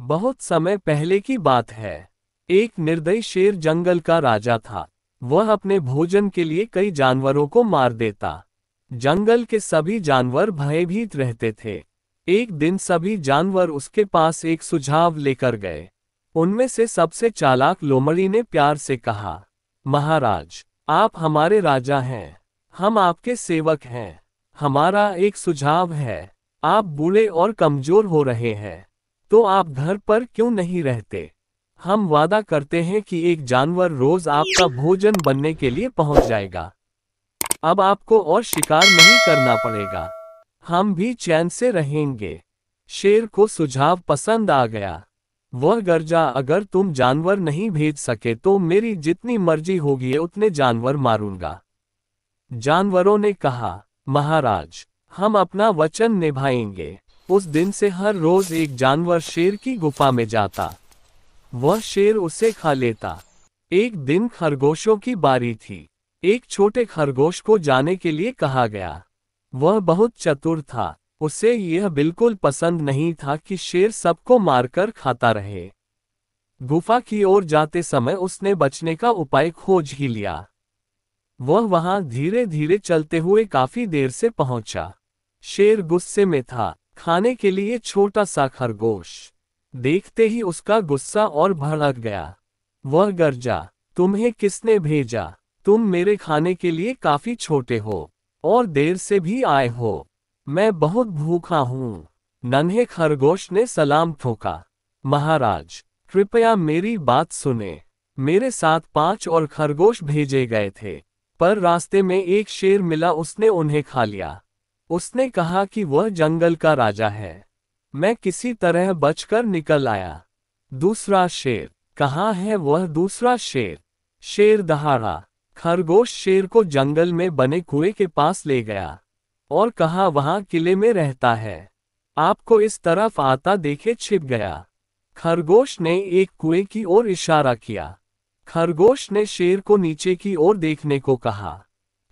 बहुत समय पहले की बात है एक निर्दयी शेर जंगल का राजा था वह अपने भोजन के लिए कई जानवरों को मार देता जंगल के सभी जानवर भयभीत रहते थे एक दिन सभी जानवर उसके पास एक सुझाव लेकर गए उनमें से सबसे चालाक लोमड़ी ने प्यार से कहा महाराज आप हमारे राजा हैं हम आपके सेवक हैं हमारा एक सुझाव है आप बूढ़े और कमजोर हो रहे हैं तो आप घर पर क्यों नहीं रहते हम वादा करते हैं कि एक जानवर रोज आपका भोजन बनने के लिए पहुंच जाएगा अब आपको और शिकार नहीं करना पड़ेगा हम भी चैन से रहेंगे शेर को सुझाव पसंद आ गया वह गर्जा अगर तुम जानवर नहीं भेज सके तो मेरी जितनी मर्जी होगी उतने जानवर मारूंगा जानवरों ने कहा महाराज हम अपना वचन निभाएंगे उस दिन से हर रोज एक जानवर शेर की गुफा में जाता वह शेर उसे खा लेता एक दिन खरगोशों की बारी थी एक छोटे खरगोश को जाने के लिए कहा गया वह बहुत चतुर था उसे यह बिल्कुल पसंद नहीं था कि शेर सबको मारकर खाता रहे गुफा की ओर जाते समय उसने बचने का उपाय खोज ही लिया वह वहां धीरे धीरे चलते हुए काफी देर से पहुंचा शेर गुस्से में था खाने के लिए छोटा सा खरगोश देखते ही उसका गुस्सा और भड़क गया वह गर्जा तुम्हें किसने भेजा तुम मेरे खाने के लिए काफी छोटे हो और देर से भी आए हो मैं बहुत भूखा हूँ नन्हे खरगोश ने सलाम ठोका महाराज कृपया मेरी बात सुने मेरे साथ पांच और खरगोश भेजे गए थे पर रास्ते में एक शेर मिला उसने उन्हें खा लिया उसने कहा कि वह जंगल का राजा है मैं किसी तरह बचकर निकल आया दूसरा शेर कहाँ है वह दूसरा शेर शेर दहाड़ा खरगोश शेर को जंगल में बने कुएं के पास ले गया और कहा वहां किले में रहता है आपको इस तरफ आता देखे छिप गया खरगोश ने एक कुएं की ओर इशारा किया खरगोश ने शेर को नीचे की ओर देखने को कहा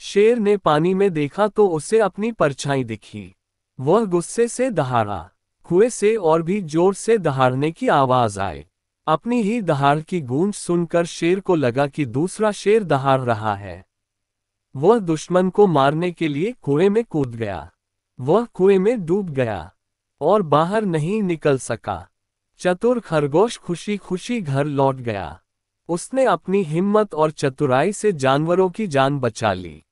शेर ने पानी में देखा तो उसे अपनी परछाई दिखी वह गुस्से से दहाड़ा कुएं से और भी जोर से दहाड़ने की आवाज आए अपनी ही दहाड़ की गूंज सुनकर शेर को लगा कि दूसरा शेर दहाड़ रहा है वह दुश्मन को मारने के लिए कुएं में कूद गया वह कुएं में डूब गया और बाहर नहीं निकल सका चतुर खरगोश खुशी खुशी घर लौट गया उसने अपनी हिम्मत और चतुराई से जानवरों की जान बचा ली